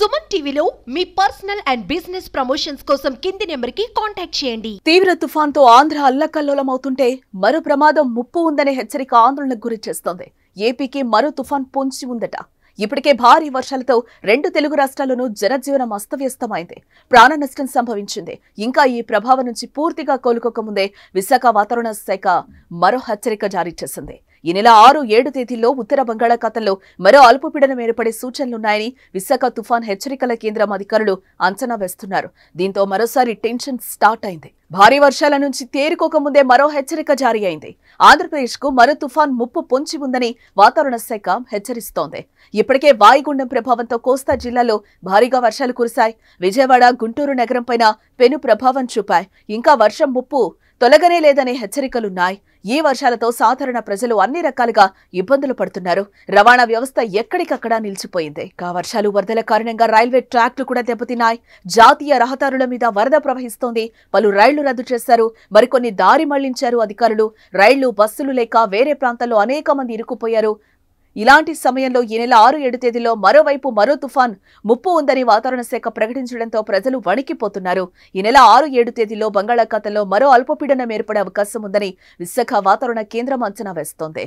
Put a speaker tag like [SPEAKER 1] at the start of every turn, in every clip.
[SPEAKER 1] సుమన్ టీవీలో మీ personal and business promotions కోసం కింది నెంబర్ కి కాంటాక్ట్ చేయండి తీవ్ర తుఫాన్ తో ఆంధ్ర అల్లకల్లోలమవుతుంటే మరో ప్రమాదం ముప్పు ఉందనే హెచ్చరిక ఆందోళనకు గురి చేస్తోంది ఏపీకి మరో తుఫాన్ పొంచి ఉందట ఇప్పటికే భారీ వర్షాలతో రెండు తెలుగు రాష్ట్రాల్లోనూ జనజీవనం అస్తవ్యస్తమైంది ప్రాణ నష్టం సంభవించింది ఇంకా ఈ ప్రభావం నుంచి పూర్తిగా కోలుకోకముందే విశాఖ వాతావరణ శాఖ మరో హెచ్చరిక జారీ చేసింది ఈ నెల ఆరు ఏడు తేదీల్లో ఉత్తర బంగాళాఖాతంలో మరో అల్పపీడనం ఏర్పడే సూచనలున్నాయని విశాఖ తుఫాన్ హెచ్చరికల కేంద్రం అధికారులు అంచనా వేస్తున్నారు దీంతో మరోసారి టెన్షన్ స్టార్ట్ అయింది భారీ వర్షాల నుంచి తేరుకోకముందే మరో హెచ్చరిక జారీ అయింది ఆంధ్రప్రదేశ్కు మరో తుఫాన్ ముప్పు పొంచి ఉందని వాతావరణ శాఖ హెచ్చరిస్తోంది ఇప్పటికే వాయుగుండం ప్రభావంతో కోస్తా జిల్లాలో భారీగా వర్షాలు కురిశాయి విజయవాడ గుంటూరు నగరంపైన పెను ప్రభావం చూపాయి ఇంకా వర్షం ముప్పు తొలగనే లేదనే హెచ్చరికలున్నాయి ఈ వర్షాలతో సాధారణ ప్రజలు అన్ని రకాలుగా ఇబ్బందులు పడుతున్నారు రవాణా వ్యవస్థ ఎక్కడికక్కడా నిలిచిపోయింది కా వర్షాలు వరదల కారణంగా రైల్వే ట్రాక్లు కూడా దెబ్బతిన్నాయి జాతీయ రహదారుల మీద వరద ప్రవహిస్తోంది పలు రైళ్లు రద్దు చేశారు మరికొన్ని దారి మళ్లించారు అధికారులు రైళ్లు బస్సులు లేక వేరే ప్రాంతాల్లో అనేక మంది ఇరుక్కుపోయారు ఇలాంటి సమయంలో ఈ నెల ఆరు ఏడు తేదీలో మరోవైపు మరో తుఫాన్ ముప్పు ఉందని వాతావరణ శాఖ ప్రకటించడంతో ప్రజలు వణికిపోతున్నారు ఈ నెల ఆరు ఏడు తేదీలో బంగాళాఖాతంలో మరో అల్పపీడనం ఏర్పడే అవకాశం ఉందని విశాఖ వాతావరణ కేంద్రం అంచనా వేస్తోంది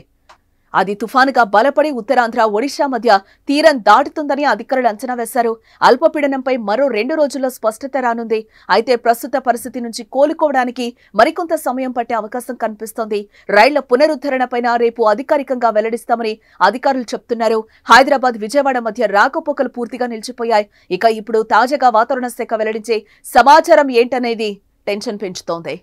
[SPEAKER 1] అది తుఫానుగా బలపడి ఉత్తరాంధ్ర ఒడిశా మధ్య తీరం దాటుతుందని అధికారులు అంచనా వేశారు అల్పపీడనంపై మరో రెండు రోజుల్లో స్పష్టత రానుంది అయితే ప్రస్తుత పరిస్థితి నుంచి కోలుకోవడానికి మరికొంత సమయం పట్టే అవకాశం కనిపిస్తోంది రైళ్ల పునరుద్ధరణపైన రేపు అధికారికంగా వెల్లడిస్తామని అధికారులు చెప్తున్నారు హైదరాబాద్ విజయవాడ మధ్య రాకపోకలు పూర్తిగా నిలిచిపోయాయి ఇక ఇప్పుడు తాజాగా వాతావరణ శాఖ వెల్లడించే సమాచారం ఏంటనేది టెన్షన్ పెంచుతోంది